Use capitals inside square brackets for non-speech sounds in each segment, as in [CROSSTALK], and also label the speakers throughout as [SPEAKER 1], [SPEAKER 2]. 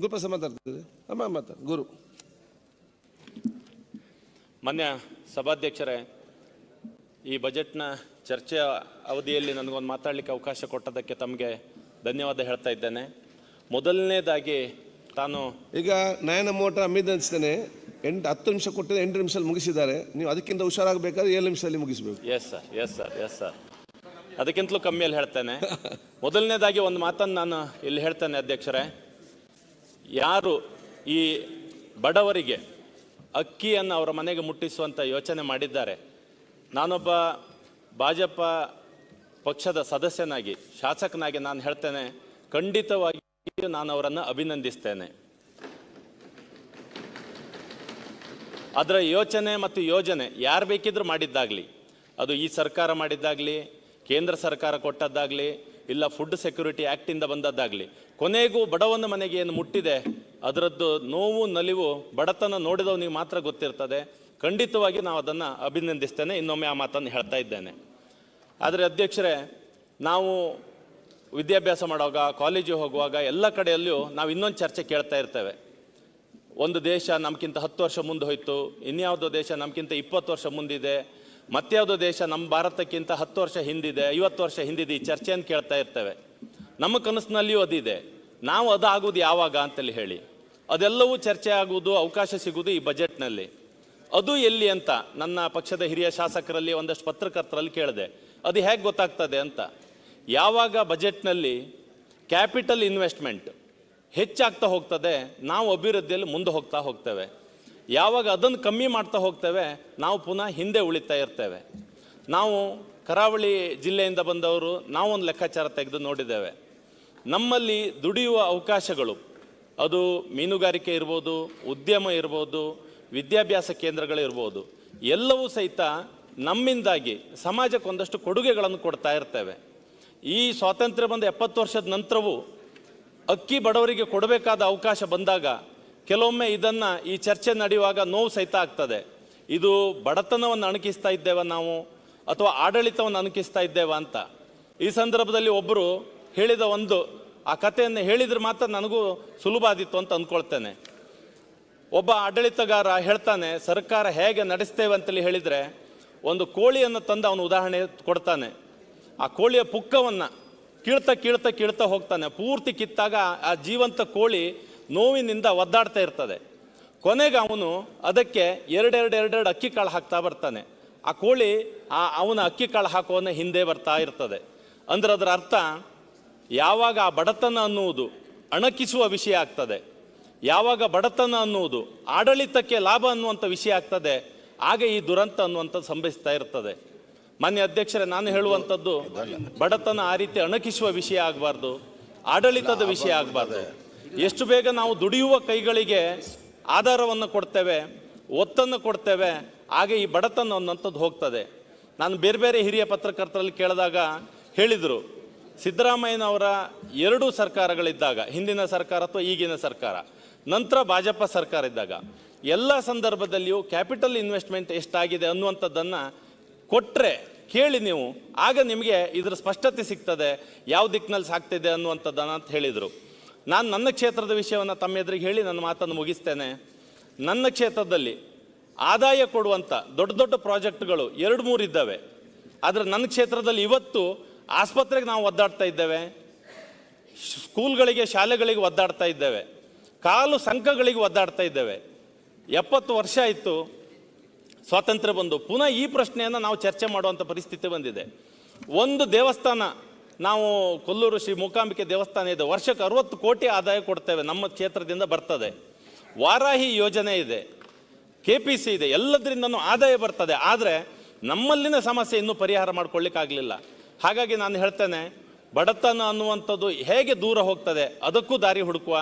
[SPEAKER 1] ಗುರುಪ್ರಸ ಮಾತಾಡ್ತಿದ್ರಿ ಅಮ್ಮ ಮಾತಾಡ ಗುರು ಮಾನ್ಯ ಸಭಾಧ್ಯಕ್ಷರೇ ಈ ಬಜೆಟ್ನ ಚರ್ಚೆ ಅವಧಿಯಲ್ಲಿ ನನಗೊಂದು ಮಾತಾಡಲಿಕ್ಕೆ ಅವಕಾಶ ಕೊಟ್ಟದಕ್ಕೆ ತಮಗೆ ಧನ್ಯವಾದ ಹೇಳ್ತಾ ಇದ್ದೇನೆ ಮೊದಲನೇದಾಗಿ ತಾನು ಈಗ ನಯನ ಮೋಟ್ರ ಅಮ್ಮಿದ್ದ ಅನಿಸ್ತೇನೆ ಎಂಟು ಹತ್ತು ನಿಮಿಷ ಕೊಟ್ಟಿದ್ದು ಎಂಟು ನಿಮಿಷದಲ್ಲಿ ಮುಗಿಸಿದ್ದಾರೆ ನೀವು ಅದಕ್ಕಿಂತ ಹುಷಾರಾಗಬೇಕಾದ್ರೆ ಏಳು ನಿಮಿಷದಲ್ಲಿ ಮುಗಿಸಬೇಕು yes sir yes sir yes sir ಅದಕ್ಕಿಂತಲೂ ಕಮ್ಮಿಯಲ್ಲಿ ಹೇಳ್ತೇನೆ [LAUGHS] ಮೊದಲನೇದಾಗಿ ಒಂದು ಮಾತನ್ನು ನಾನು ಇಲ್ಲಿ ಹೇಳ್ತೇನೆ ಅಧ್ಯಕ್ಷರೇ ಯಾರು ಈ ಬಡವರಿಗೆ ಅಕ್ಕಿಯನ್ನು ಅವರ ಮನೆಗೆ ಮುಟ್ಟಿಸುವಂಥ ಯೋಚನೆ ಮಾಡಿದ್ದಾರೆ ನಾನೊಬ್ಬ ಭಾಜಪ ಪಕ್ಷದ ಸದಸ್ಯನಾಗಿ ಶಾಸಕನಾಗಿ ನಾನು ಹೇಳ್ತೇನೆ ಖಂಡಿತವಾಗಿ ನಾನು ಅವರನ್ನು ಅಭಿನಂದಿಸ್ತೇನೆ ಅದರ ಯೋಚನೆ ಮತ್ತು ಯೋಜನೆ ಯಾರು ಬೇಕಿದ್ರೂ ಮಾಡಿದ್ದಾಗಲಿ ಅದು ಈ ಸರ್ಕಾರ ಮಾಡಿದ್ದಾಗಲಿ ಕೇಂದ್ರ ಸರ್ಕಾರ ಕೊಟ್ಟದ್ದಾಗಲಿ ಇಲ್ಲ ಫುಡ್ ಸೆಕ್ಯೂರಿಟಿ ಆ್ಯಕ್ಟಿಂದ ಬಂದದ್ದಾಗಲಿ ಕೊನೆಗೂ ಬಡವನ ಮನೆಗೆ ಏನು ಮುಟ್ಟಿದೆ ಅದರದ್ದು ನೋವು ನಲಿವು ಬಡತನ ನೋಡಿದವನಿಗೆ ಮಾತ್ರ ಗೊತ್ತಿರ್ತದೆ ಖಂಡಿತವಾಗಿ ನಾವು ಅದನ್ನು ಅಭಿನಂದಿಸ್ತೇನೆ ಇನ್ನೊಮ್ಮೆ ಆ ಮಾತನ್ನು ಹೇಳ್ತಾ ಇದ್ದೇನೆ ಆದರೆ ಅಧ್ಯಕ್ಷರೇ ನಾವು ವಿದ್ಯಾಭ್ಯಾಸ ಮಾಡುವಾಗ ಕಾಲೇಜಿಗೆ ಹೋಗುವಾಗ ಎಲ್ಲ ಕಡೆಯಲ್ಲೂ ನಾವು ಇನ್ನೊಂದು ಚರ್ಚೆ ಕೇಳ್ತಾ ಇರ್ತೇವೆ ಒಂದು ದೇಶ ನಮಗಿಂತ ಹತ್ತು ವರ್ಷ ಮುಂದೆ ಹೋಯಿತು ಇನ್ಯಾವುದೋ ದೇಶ ನಮಗಿಂತ ಇಪ್ಪತ್ತು ವರ್ಷ ಮುಂದಿದೆ ಮತ್ಯಾವುದೋ ದೇಶ ನಮ್ಮ ಭಾರತಕ್ಕಿಂತ ಹತ್ತು ವರ್ಷ ಹಿಂದಿದೆ ಐವತ್ತು ವರ್ಷ ಹಿಂದಿದೆ ಈ ಚರ್ಚೆಯನ್ನು ಕೇಳ್ತಾ ಇರ್ತೇವೆ ನಮ್ಮ ಕನಸಿನಲ್ಲಿಯೂ ಅದಿದೆ ನಾವು ಅದಾಗೋದು ಯಾವಾಗ ಅಂತಲ್ಲಿ ಹೇಳಿ ಅದೆಲ್ಲವೂ ಚರ್ಚೆ ಆಗುವುದು ಅವಕಾಶ ಸಿಗುವುದು ಈ ಬಜೆಟ್ನಲ್ಲಿ ಅದು ಎಲ್ಲಿ ಅಂತ ನನ್ನ ಪಕ್ಷದ ಹಿರಿಯ ಶಾಸಕರಲ್ಲಿ ಒಂದಷ್ಟು ಪತ್ರಕರ್ತರಲ್ಲಿ ಕೇಳಿದೆ ಅದು ಹೇಗೆ ಗೊತ್ತಾಗ್ತದೆ ಅಂತ ಯಾವಾಗ ಬಜೆಟ್ನಲ್ಲಿ ಕ್ಯಾಪಿಟಲ್ ಇನ್ವೆಸ್ಟ್ಮೆಂಟ್ ಹೆಚ್ಚಾಗ್ತಾ ಹೋಗ್ತದೆ ನಾವು ಅಭಿವೃದ್ಧಿಯಲ್ಲಿ ಮುಂದೆ ಹೋಗ್ತಾ ಹೋಗ್ತೇವೆ ಯಾವಾಗ ಅದನ್ನು ಕಮ್ಮಿ ಮಾಡ್ತಾ ಹೋಗ್ತೇವೆ ನಾವು ಪುನಃ ಹಿಂದೆ ಉಳಿತಾ ಇರ್ತೇವೆ ನಾವು ಕರಾವಳಿ ಜಿಲ್ಲೆಯಿಂದ ಬಂದವರು ನಾವೊಂದು ಲೆಕ್ಕಾಚಾರ ತೆಗೆದು ನೋಡಿದ್ದೇವೆ ನಮ್ಮಲ್ಲಿ ದುಡಿಯುವ ಅವಕಾಶಗಳು ಅದು ಮೀನುಗಾರಿಕೆ ಇರ್ಬೋದು ಉದ್ಯಮ ಇರ್ಬೋದು ವಿದ್ಯಾಭ್ಯಾಸ ಕೇಂದ್ರಗಳಿರ್ಬೋದು ಎಲ್ಲವೂ ಸಹಿತ ನಮ್ಮಿಂದಾಗಿ ಸಮಾಜಕ್ಕೆ ಒಂದಷ್ಟು ಕೊಡುಗೆಗಳನ್ನು ಕೊಡ್ತಾ ಇರ್ತೇವೆ ಈ ಸ್ವಾತಂತ್ರ್ಯ ಬಂದ ಎಪ್ಪತ್ತು ವರ್ಷದ ನಂತರವೂ ಅಕ್ಕಿ ಬಡವರಿಗೆ ಕೊಡಬೇಕಾದ ಅವಕಾಶ ಬಂದಾಗ ಕೆಲವೊಮ್ಮೆ ಇದನ್ನು ಈ ಚರ್ಚೆ ನಡೆಯುವಾಗ ನೋವು ಸಹಿತ ಆಗ್ತದೆ ಇದು ಬಡತನವನ್ನು ಅಣಕಿಸ್ತಾ ಇದ್ದೇವ ನಾವು ಅಥವಾ ಆಡಳಿತವನ್ನು ಅಣಕಿಸ್ತಾ ಇದ್ದೇವ ಅಂತ ಈ ಸಂದರ್ಭದಲ್ಲಿ ಒಬ್ಬರು ಹೇಳಿದ ಒಂದು ಆ ಕಥೆಯನ್ನು ಹೇಳಿದರೆ ಮಾತ್ರ ನನಗೂ ಸುಲಭ ಆದಿತ್ತು ಅಂತ ಅಂದ್ಕೊಳ್ತೇನೆ ಒಬ್ಬ ಆಡಳಿತಗಾರ ಹೇಳ್ತಾನೆ ಸರ್ಕಾರ ಹೇಗೆ ನಡೆಸ್ತೇವೆ ಅಂತೇಳಿ ಹೇಳಿದರೆ ಒಂದು ಕೋಳಿಯನ್ನು ತಂದು ಅವನು ಉದಾಹರಣೆ ಕೊಡ್ತಾನೆ ಆ ಕೋಳಿಯ ಪುಕ್ಕವನ್ನು ಕೀಳ್ತಾ ಕೀಳ್ತಾ ಕೀಳ್ತಾ ಹೋಗ್ತಾನೆ ಪೂರ್ತಿ ಕಿತ್ತಾಗ ಆ ಜೀವಂತ ಕೋಳಿ ನೋವಿನಿಂದ ಒದ್ದಾಡ್ತಾ ಇರ್ತದೆ ಕೊನೆಗೆ ಅವನು ಅದಕ್ಕೆ ಎರಡೆರಡು ಎರಡೆರಡು ಅಕ್ಕಿ ಕಾಳು ಹಾಕ್ತಾ ಬರ್ತಾನೆ ಆ ಕೋಳಿ ಆ ಅವನ ಅಕ್ಕಿ ಕಾಳು ಹಾಕುವನ ಹಿಂದೆ ಬರ್ತಾ ಇರ್ತದೆ ಅಂದ್ರೆ ಅದರ ಅರ್ಥ ಯಾವಾಗ ಆ ಬಡತನ ಅನ್ನುವುದು ಅಣಕಿಸುವ ವಿಷಯ ಆಗ್ತದೆ ಯಾವಾಗ ಬಡತನ ಅನ್ನುವುದು ಆಡಳಿತಕ್ಕೆ ಲಾಭ ಅನ್ನುವಂಥ ವಿಷಯ ಆಗ್ತದೆ ಆಗ ಈ ದುರಂತ ಅನ್ನುವಂಥದ್ದು ಸಂಭವಿಸ್ತಾ ಇರ್ತದೆ ಮಾನ್ಯ ಅಧ್ಯಕ್ಷರೇ ನಾನು ಹೇಳುವಂಥದ್ದು ಬಡತನ ಆ ರೀತಿ ಅಣಕಿಸುವ ವಿಷಯ ಆಗಬಾರ್ದು ಆಡಳಿತದ ವಿಷಯ ಆಗಬಾರ್ದು ಎಷ್ಟು ಬೇಗ ನಾವು ದುಡಿಯುವ ಕೈಗಳಿಗೆ ಆಧಾರವನ್ನು ಕೊಡ್ತೇವೆ ಒತ್ತನ್ನು ಕೊಡ್ತೇವೆ ಹಾಗೆ ಈ ಬಡತನ ಅನ್ನೋಂಥದ್ದು ಹೋಗ್ತದೆ ನಾನು ಬೇರೆ ಬೇರೆ ಹಿರಿಯ ಪತ್ರಕರ್ತರಲ್ಲಿ ಕೇಳಿದಾಗ ಹೇಳಿದರು ಸಿದ್ದರಾಮಯ್ಯನವರ ಎರಡು ಸರ್ಕಾರಗಳಿದ್ದಾಗ ಹಿಂದಿನ ಸರ್ಕಾರ ಅಥವಾ ಈಗಿನ ಸರ್ಕಾರ ನಂತರ ಭಾಜಪ ಸರ್ಕಾರ ಇದ್ದಾಗ ಎಲ್ಲ ಸಂದರ್ಭದಲ್ಲಿಯೂ ಕ್ಯಾಪಿಟಲ್ ಇನ್ವೆಸ್ಟ್ಮೆಂಟ್ ಎಷ್ಟಾಗಿದೆ ಅನ್ನುವಂಥದ್ದನ್ನು ಕೊಟ್ಟರೆ ಕೇಳಿ ನೀವು ಆಗ ನಿಮಗೆ ಇದರ ಸ್ಪಷ್ಟತೆ ಸಿಗ್ತದೆ ಯಾವ ದಿಕ್ಕಿನಲ್ಲಿ ಸಾಕ್ತಿದೆ ಅನ್ನುವಂಥದ್ದನ್ನು ಅಂತ ಹೇಳಿದರು ನಾನು ನನ್ನ ಕ್ಷೇತ್ರದ ವಿಷಯವನ್ನು ತಮ್ಮ ಎದುರಿಗೆ ಹೇಳಿ ನನ್ನ ಮಾತನ್ನು ಮುಗಿಸ್ತೇನೆ ನನ್ನ ಕ್ಷೇತ್ರದಲ್ಲಿ ಆದಾಯ ಕೊಡುವಂಥ ದೊಡ್ಡ ದೊಡ್ಡ ಪ್ರಾಜೆಕ್ಟ್ಗಳು ಎರಡು ಮೂರು ಇದ್ದಾವೆ ಆದರೆ ನನ್ನ ಕ್ಷೇತ್ರದಲ್ಲಿ ಇವತ್ತು ಆಸ್ಪತ್ರೆಗೆ ನಾವು ಒದ್ದಾಡ್ತಾ ಇದ್ದೇವೆ ಸ್ಕೂಲ್ಗಳಿಗೆ ಶಾಲೆಗಳಿಗೆ ಒದ್ದಾಡ್ತಾ ಇದ್ದೇವೆ ಕಾಲು ಸಂಘಗಳಿಗೆ ಒದ್ದಾಡ್ತಾ ಇದ್ದೇವೆ ಎಪ್ಪತ್ತು ವರ್ಷ ಆಯಿತು ಸ್ವಾತಂತ್ರ್ಯ ಬಂದು ಪುನಃ ಈ ಪ್ರಶ್ನೆಯನ್ನು ನಾವು ಚರ್ಚೆ ಮಾಡುವಂಥ ಪರಿಸ್ಥಿತಿ ಬಂದಿದೆ ಒಂದು ದೇವಸ್ಥಾನ ನಾವು ಕೊಲ್ಲೂರು ಶ್ರೀ ಮೂಕಾಂಬಿಕೆ ದೇವಸ್ಥಾನ ಇದೆ ವರ್ಷಕ್ಕೆ ಅರವತ್ತು ಕೋಟಿ ಆದಾಯ ಕೊಡ್ತೇವೆ ನಮ್ಮ ಕ್ಷೇತ್ರದಿಂದ ಬರ್ತದೆ ವಾರಾಹಿ ಯೋಜನೆ ಇದೆ ಕೆ ಪಿ ಸಿ ಇದೆ ಎಲ್ಲದರಿಂದನೂ ಆದಾಯ ಬರ್ತದೆ ಆದರೆ ನಮ್ಮಲ್ಲಿನ ಸಮಸ್ಯೆ ಇನ್ನೂ ಪರಿಹಾರ ಮಾಡ್ಕೊಳ್ಳಿಕ್ಕಾಗಲಿಲ್ಲ ಹಾಗಾಗಿ ನಾನು ಹೇಳ್ತೇನೆ ಬಡತನ ಅನ್ನುವಂಥದ್ದು ಹೇಗೆ ದೂರ ಹೋಗ್ತದೆ ಅದಕ್ಕೂ ದಾರಿ ಹುಡುಕುವ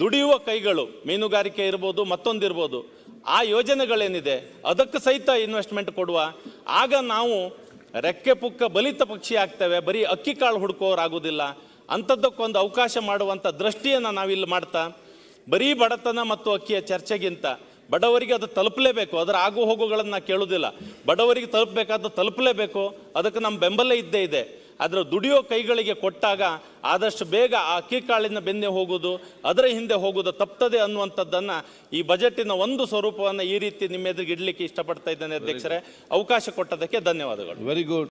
[SPEAKER 1] ದುಡಿಯುವ ಕೈಗಳು ಮೀನುಗಾರಿಕೆ ಇರ್ಬೋದು ಇರ್ಬೋದು ಆ ಯೋಜನೆಗಳೇನಿದೆ ಅದಕ್ಕೆ ಸಹಿತ ಇನ್ವೆಸ್ಟ್ಮೆಂಟ್ ಕೊಡುವ ಆಗ ನಾವು ರೆಕ್ಕೆ ಪುಕ್ಕ ಬಲಿತ ಪಕ್ಷಿ ಆಗ್ತವೆ ಬರೀ ಅಕ್ಕಿ ಕಾಳು ಹುಡ್ಕೋರಾಗೋದಿಲ್ಲ ಅಂಥದ್ದಕ್ಕೊಂದು ಅವಕಾಶ ಮಾಡುವಂಥ ದೃಷ್ಟಿಯನ್ನು ನಾವಿಲ್ಲಿ ಮಾಡ್ತಾ ಬರೀ ಬಡತನ ಮತ್ತು ಅಕ್ಕಿಯ ಚರ್ಚೆಗಿಂತ ಬಡವರಿಗೆ ಅದು ತಲುಪಲೇಬೇಕು ಅದರ ಆಗು ಹೋಗುಗಳನ್ನು ಕೇಳುವುದಿಲ್ಲ ಬಡವರಿಗೆ ತಲುಪಬೇಕಾದ ತಲುಪಲೇಬೇಕು ಅದಕ್ಕೆ ನಮ್ಮ ಬೆಂಬಲ ಇದ್ದೇ ಇದೆ ಅದರ ದುಡಿಯೋ ಕೈಗಳಿಗೆ ಕೊಟ್ಟಾಗ ಆದಷ್ಟು ಬೇಗ ಆ ಕಾಳಿನ ಬೆನ್ನೆ ಹೋಗುವುದು ಅದರ ಹಿಂದೆ ಹೋಗುವುದು ತಪ್ಪದೆ ಅನ್ನುವಂಥದ್ದನ್ನು ಈ ಬಜೆಟಿನ ಒಂದು ಸ್ವರೂಪವನ್ನು ಈ ರೀತಿ ನಿಮ್ಮ ಎದುರಿಗೆ ಇಡಲಿಕ್ಕೆ ಇಷ್ಟಪಡ್ತಾ ಇದ್ದೇನೆ ಅಧ್ಯಕ್ಷರೇ ಅವಕಾಶ ಕೊಟ್ಟದಕ್ಕೆ ಧನ್ಯವಾದಗಳು ವೆರಿ ಗುಡ್